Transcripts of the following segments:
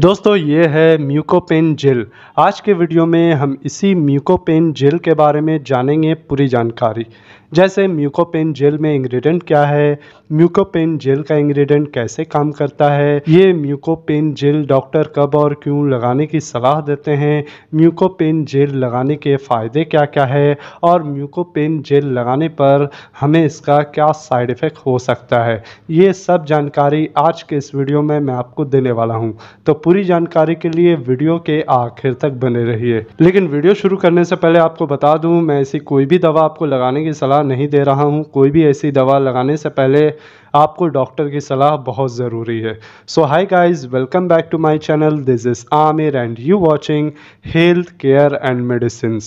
दोस्तों ये है म्यूकोपेन जेल आज के वीडियो में हम इसी म्यूकोपेन जेल के बारे में जानेंगे पूरी जानकारी जैसे म्यूकोपेन जेल में इंग्रेडिएंट क्या है म्यूकोपेन जेल का इंग्रेडिएंट कैसे काम करता है ये म्यूकोपेन जेल डॉक्टर कब और क्यों लगाने की सलाह देते हैं म्यूकोपेन जेल लगाने के फ़ायदे क्या क्या है और म्यूकोपेन जेल लगाने पर हमें इसका क्या साइड इफ़ेक्ट हो सकता है ये सब जानकारी आज के इस वीडियो में मैं आपको देने वाला हूँ तो पूरी जानकारी के लिए वीडियो के आखिर तक बने रहिए लेकिन वीडियो शुरू करने से पहले आपको बता दूँ मैं ऐसी कोई भी दवा आपको लगाने की सलाह सलाह नहीं दे रहा हूँ कोई भी ऐसी दवा लगाने से पहले आपको डॉक्टर की सलाह बहुत ज़रूरी है so hi guys welcome back to my channel this is Aamir and you watching health care and medicine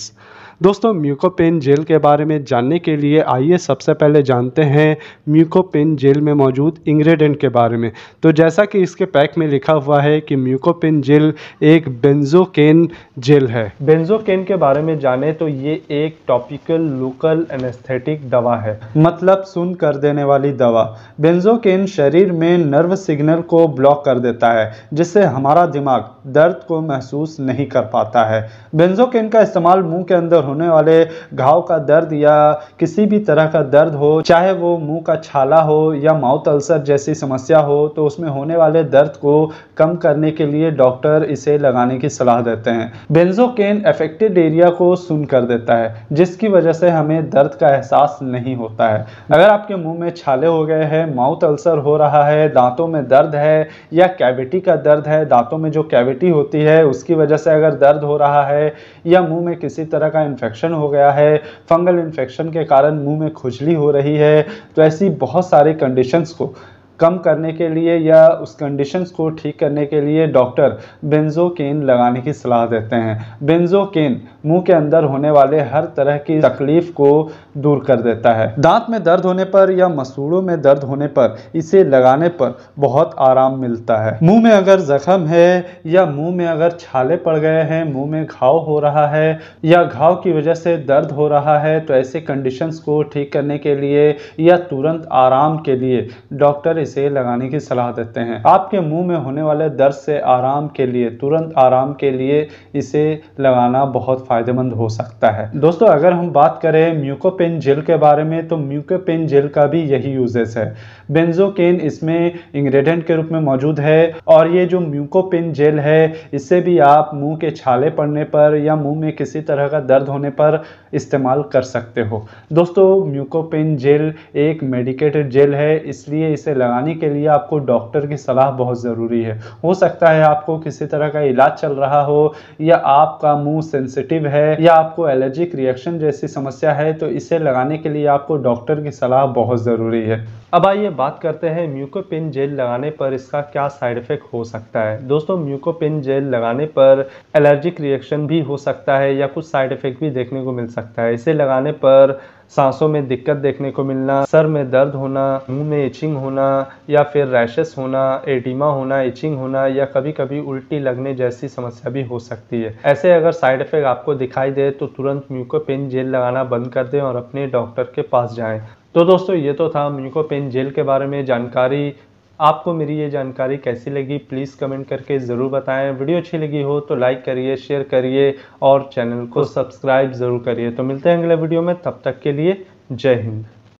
दोस्तों म्यूकोपेन जेल के बारे में जानने के लिए आइए सबसे पहले जानते हैं म्यूकोपेन जेल में मौजूद इंग्रेडिएंट के बारे में तो जैसा कि इसके पैक में लिखा हुआ है कि म्यूकोपेन जेल एक बेंजोकेन जेल है बेंजोकेन के बारे में जाने तो ये एक टॉपिकल लोकल एनेस्थेटिक दवा है मतलब सुन कर देने वाली दवा बेंजोकेन शरीर में नर्व सिग्नल को ब्लॉक कर देता है जिससे हमारा दिमाग दर्द को महसूस नहीं कर पाता है बेंजोकेन का इस्तेमाल मुंह के अंदर होने वाले घाव का दर्द या किसी भी तरह का दर्द हो चाहे वो मुंह का छाला हो या माउथ अल्सर जैसी समस्या हो तो उसमें होने वाले दर्द को कम करने के लिए डॉक्टर इसे लगाने की सलाह देते हैं बेंजोकेन अफेक्टेड एरिया को सुन कर देता है जिसकी वजह से हमें दर्द का एहसास नहीं होता है अगर आपके मुंह में छाले हो गए हैं माउथ अल्सर हो रहा है दांतों में दर्द है या कैविटी का दर्द है दांतों में जो कैविटी होती है उसकी वजह से अगर दर्द हो रहा है या मुंह में किसी तरह का इन्फेक्शन हो गया है फंगल इन्फेक्शन के कारण मुंह में खुजली हो रही है तो ऐसी बहुत सारे कंडीशंस को कम करने के लिए या उस कंडीशंस को ठीक करने के लिए डॉक्टर बेंजोकेन लगाने की सलाह देते हैं बेंजोकेन मुंह के अंदर होने वाले हर तरह की तकलीफ को दूर कर देता है दांत में दर्द होने पर या मसूड़ों में दर्द होने पर इसे लगाने पर बहुत आराम मिलता है मुंह में अगर जख्म है या मुंह में अगर छाले पड़ गए हैं मुंह में घाव हो रहा है या घाव की वजह से दर्द हो रहा है तो ऐसे कंडीशंस को ठीक करने के लिए या तुरंत आराम के लिए डॉक्टर इस से लगाने की सलाह देते हैं आपके मुंह में होने वाले दर्द से आराम के लिए तुरंत आराम के लिए इसे लगाना बहुत फायदेमंद हो सकता है दोस्तों अगर हम बात करें म्यूकोपेन जेल के बारे में तो म्यूकोपेन जेल का भी यही यूजेस है बेंजोकेन इसमें इंग्रेडिएंट के रूप में मौजूद है और ये जो म्यूकोपेन जेल है इससे भी आप मुंह के छाले पड़ने पर या मुंह में किसी तरह का दर्द होने पर इस्तेमाल कर सकते हो दोस्तों म्यूकोपेन जेल एक मेडिकेटेड जेल है इसलिए इसे लगाने बचाने के लिए आपको डॉक्टर की सलाह बहुत ज़रूरी है हो सकता है आपको किसी तरह का इलाज चल रहा हो या आपका मुंह सेंसिटिव है या आपको एलर्जिक रिएक्शन जैसी समस्या है तो इसे लगाने के लिए आपको डॉक्टर की सलाह बहुत ज़रूरी है अब आइए बात करते हैं म्यूकोपिन जेल लगाने पर इसका क्या साइड इफेक्ट हो सकता है दोस्तों म्यूकोपिन जेल लगाने पर एलर्जिक रिएक्शन भी हो सकता है या कुछ साइड इफेक्ट भी देखने को मिल सकता है इसे लगाने पर सांसों में दिक्कत देखने को मिलना सर में दर्द होना मुंह में इचिंग होना या फिर रैशेस होना एडिमा होना इचिंग होना या कभी कभी उल्टी लगने जैसी समस्या भी हो सकती है ऐसे अगर साइड इफेक्ट आपको दिखाई दे तो तुरंत म्यूकोपेन जेल लगाना बंद कर दें और अपने डॉक्टर के पास जाएं तो दोस्तों ये तो था म्यूकोपेन जेल के बारे में जानकारी आपको मेरी ये जानकारी कैसी लगी प्लीज़ कमेंट करके ज़रूर बताएं वीडियो अच्छी लगी हो तो लाइक करिए शेयर करिए और चैनल को सब्सक्राइब ज़रूर करिए तो मिलते हैं अगले वीडियो में तब तक के लिए जय हिंद